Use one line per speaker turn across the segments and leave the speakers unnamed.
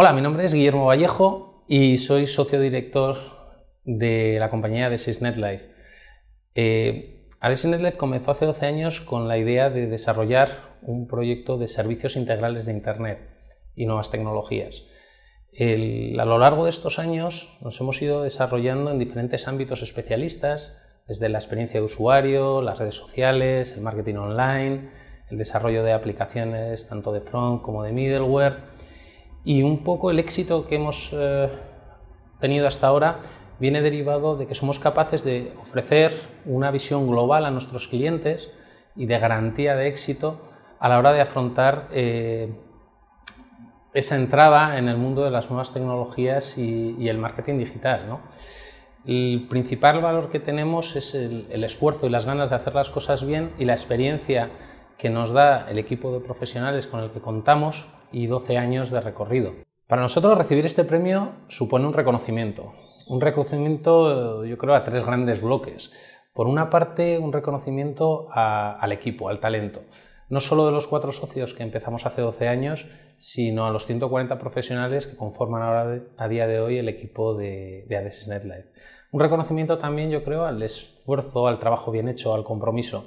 Hola, mi nombre es Guillermo Vallejo y soy socio director de la compañía de SysNetLife. Life. Eh, comenzó hace 12 años con la idea de desarrollar un proyecto de servicios integrales de Internet y nuevas tecnologías. a lo largo de estos años nos hemos ido desarrollando en diferentes ámbitos especialistas, desde la experiencia de usuario, las redes sociales, el marketing online, el desarrollo de aplicaciones tanto de front como de middleware y un poco el éxito que hemos eh, tenido hasta ahora viene derivado de que somos capaces de ofrecer una visión global a nuestros clientes y de garantía de éxito a la hora de afrontar eh, esa entrada en el mundo de las nuevas tecnologías y, el marketing digital. El principal valor que tenemos es el, esfuerzo y las ganas de hacer las cosas bien y la experiencia que nos da el equipo de profesionales con el que contamos y 12 años de recorrido. Para nosotros recibir este premio supone un reconocimiento. Un reconocimiento yo creo a tres grandes bloques. Por una parte, un reconocimiento al equipo, al talento. No solo de los cuatro socios que empezamos hace 12 años, sino a los 140 profesionales que conforman ahora a día de hoy el equipo de, de NetLife. Un reconocimiento también, yo creo, al esfuerzo, al trabajo bien hecho, al compromiso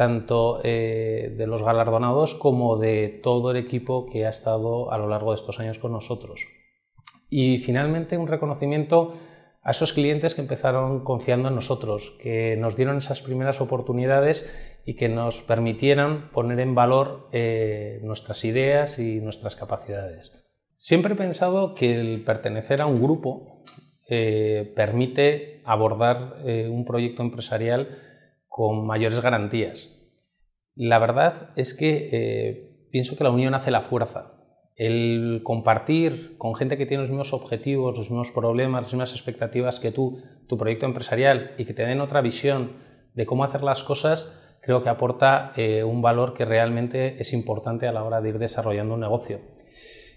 tanto eh, de los galardonados como de todo el equipo que ha estado a lo largo de estos años con nosotros. Y finalmente un reconocimiento a esos clientes que empezaron confiando en nosotros, que nos dieron esas primeras oportunidades y que nos permitieron poner en valor eh, nuestras ideas y nuestras capacidades. Siempre he pensado que el pertenecer a un grupo eh, permite abordar un proyecto empresarial con mayores garantías. La verdad es que eh, pienso que la unión hace la fuerza. El compartir con gente que tiene los mismos objetivos, los mismos problemas, las mismas expectativas que tú, tu proyecto empresarial y que te den otra visión de cómo hacer las cosas, creo que aporta eh, un valor que realmente es importante a la hora de ir desarrollando un negocio.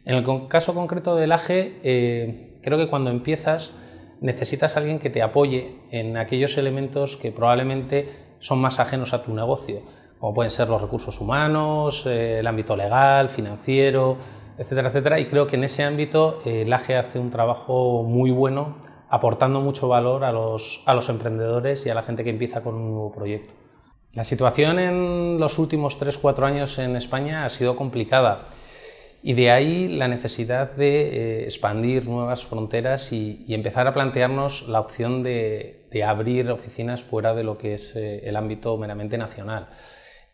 En el caso concreto del AGE, eh, creo que cuando empiezas necesitas a alguien que te apoye en aquellos elementos que probablemente son más ajenos a tu negocio, como pueden ser los recursos humanos, eh, el ámbito legal, financiero, etcétera, etcétera. Y creo que en ese ámbito el eh, AGE hace un trabajo muy bueno, aportando mucho valor a los, a los emprendedores y a la gente que empieza con un nuevo proyecto. La situación en los últimos 3-4 años en España ha sido complicada. Y de ahí la necesidad de eh, expandir nuevas fronteras y, empezar a plantearnos la opción de, abrir oficinas fuera de lo que es eh, el ámbito meramente nacional.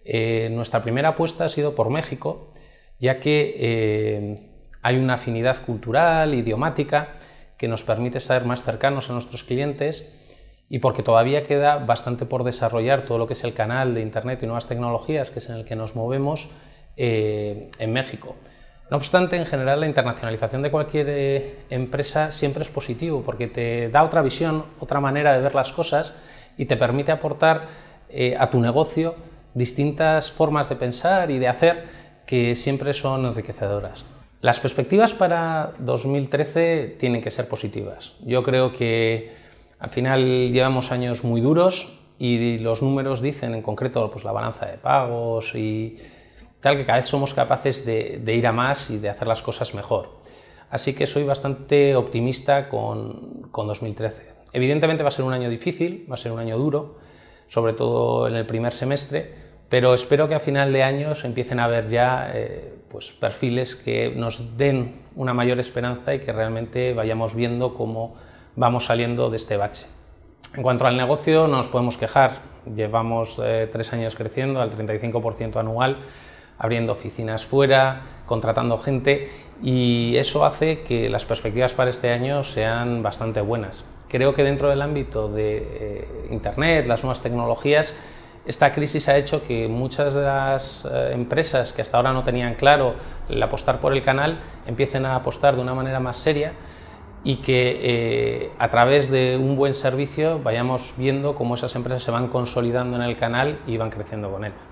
Eh, nuestra primera apuesta ha sido por México, ya que hay una afinidad cultural, idiomática, que nos permite estar más cercanos a nuestros clientes y porque todavía queda bastante por desarrollar todo lo que es el canal de Internet y nuevas tecnologías, que es en el que nos movemos en México. No obstante, en general la internacionalización de cualquier eh, empresa siempre es positivo porque te da otra visión, otra manera de ver las cosas y te permite aportar eh, a tu negocio distintas formas de pensar y de hacer que siempre son enriquecedoras. Las perspectivas para 2013 tienen que ser positivas. Yo creo que al final llevamos años muy duros y los números dicen, en concreto, pues la balanza de pagos y tal que cada vez somos capaces de, ir a más y de hacer las cosas mejor. Así que soy bastante optimista con, con 2013. Evidentemente va a ser un año difícil, va a ser un año duro, sobre todo en el primer semestre, pero espero que a final de año se empiecen a ver ya eh, pues perfiles que nos den una mayor esperanza y que realmente vayamos viendo cómo vamos saliendo de este bache. En cuanto al negocio, no nos podemos quejar. Llevamos eh, tres años creciendo al 35% anual abriendo oficinas fuera, contratando gente y eso hace que las perspectivas para este año sean bastante buenas. Creo que dentro del ámbito de eh, Internet, las nuevas tecnologías, esta crisis ha hecho que muchas de las eh, empresas que hasta ahora no tenían claro el apostar por el canal empiecen a apostar de una manera más seria y que eh, a través de un buen servicio vayamos viendo cómo esas empresas se van consolidando en el canal y van creciendo con él.